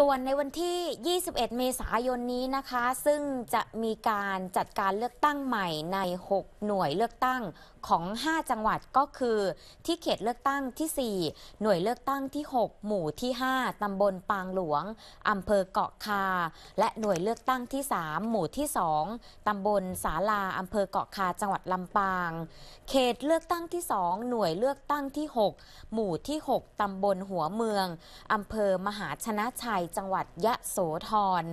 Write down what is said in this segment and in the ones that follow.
ส่วนในวันที่ 21 เมษายนนี้นะคะ ซึ่งจะมีการจัดการเลือกตั้งใหม่ใน 6 หน่วยเลือกตั้งของ 5 จังหวัดก็คือ ที่เขตเลือกตั้งที่ 4 หน่วยเลือกตั้งที่ 6 หมู่ที่ 5 ตำบลปางหลวงอำเภอเกาะคา และหน่วยเลือกตั้งที่ 3 หมู่ที่ 2 ตำบลสาลาอำเภอเกาะคา จังหวัดลำปาง เขตเลือกตั้งที่ 2 หน่วยเลือกตั้งที่ 6 หมู่ที่ 6 ตำบลหัวเมืองอำเภอมหาชนะชัยจังหวัดยะโสธร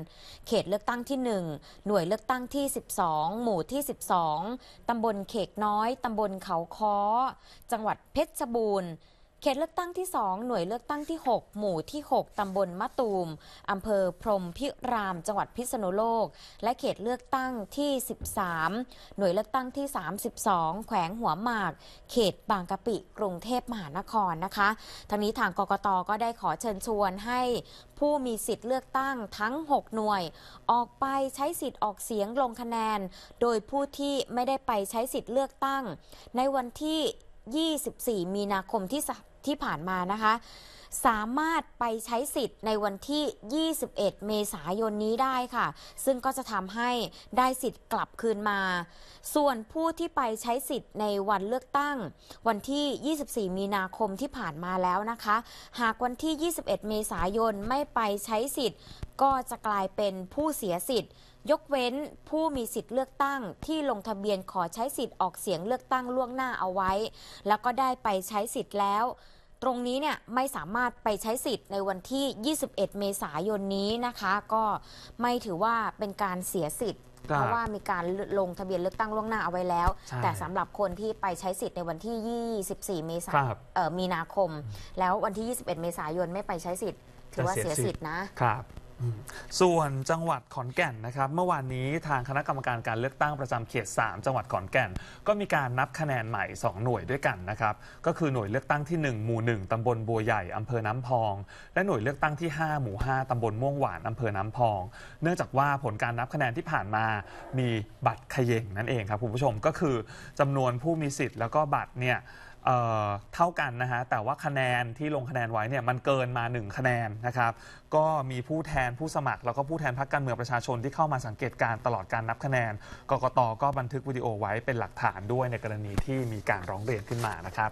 เขตเลือกตั้งที่ 1 หน่วยเลือกตั้งที่ 12 หมู่ที่ 12ตำบลเขกน้อย ตำบลเขาค้อ จังหวัดเพชรบูรณ์เขตเลือกตั้งที่ 2 หน่วยเลือกตั้งที่ 6 หมู่ที่ 6ตำบลมะตูม อำเภอพรมพิรามจังหวัดพิษณุโลก และเขตเลือกตั้งที่ 13 หน่วยเลือกตั้งที่ 32 แขวงหัวหมาก เขตบางกะปิ กรุงเทพมหานครนะคะทั้งนี้ทางกกตก็ได้ขอเชิญชวนให้ ผู้มีสิทธิ์เลือกตั้งทั้ง 6 หน่วย ออกไปใช้สิทธิ์ออกเสียงลงคะแนน โดยผู้ที่ไม่ได้ไปใช้สิทธิ์เลือกตั้ง ในวันที่24 มีนาคมที่ที่ผ่านมานะคะ สามารถไปใช้สิทธิ์ในวันที่ 21 เมษายนนี้ได้ค่ะ ซึ่งก็จะทำให้ได้สิทธิ์กลับคืนมา ส่วนผู้ที่ไปใช้สิทธิ์ในวันเลือกตั้ง วันที่ 24 มีนาคมที่ผ่านมาแล้วนะคะ หากวันที่ 21 เมษายนไม่ไปใช้สิทธิ์ก็จะกลายเป็นผู้เสียสิทธิ์ยกเว้นผู้มีสิทธิ์เลือกตั้งที่ลงทะเบียนขอใช้สิทธิ์ออกเสียงเลือกตั้งล่วงหน้าเอาไว้ แล้วก็ได้ไปใช้สิทธิ์แล้ว ตรงนี้เนี่ย ไม่สามารถไปใช้สิทธิ์ในวันที่ 21 เมษายนนี้นะคะ ก็ไม่ถือว่าเป็นการเสียสิทธิ์ เพราะว่ามีการลงทะเบียนเลือกตั้งล่วงหน้าเอาไว้แล้ว แต่สำหรับคนที่ไปใช้สิทธิ์ในวันที่ 24 เมษายนมีนาคม แล้ววันที่ 21 เมษายนไม่ไปใช้สิทธิ์ ถือว่าเสียสิทธิ์นะครับส่วนจังหวัดขอนแก่นนะครับ เมื่อวานนี้ทางคณะกรรมการการเลือกตั้งประจำเขต3 จังหวัดขอนแก่น ก็มีการนับคะแนนใหม่ 2 หน่วยด้วยกันนะครับ ก็คือหน่วยเลือกตั้งที่1หมู่1ตำบลบัวใหญ่อำเภอน้ำพอง และหน่วยเลือกตั้งที่5หมู่5ตำบลม่วงหวานอำเภอน้ำพอง เนื่องจากว่าผลการนับคะแนนที่ผ่านมามีบัตรขย e n งนั่นเองครับคุณผู้ชมก็คือจำนวนผู้มีสิทธิ์แล้วก็บัตรเนี่ยเท่ากันนะฮะ แต่ว่าคะแนนที่ลงคะแนนไว้เนี่ยมันเกินมา 1 คะแนนนะครับ ก็มีผู้แทนผู้สมัครแล้วก็ผู้แทนพรรคการเมืองประชาชนที่เข้ามาสังเกตการตลอดการนับคะแนน กกตก็บันทึกวิดีโอไว้เป็นหลักฐานด้วยในกรณีที่มีการร้องเรียนขึ้นมานะครับ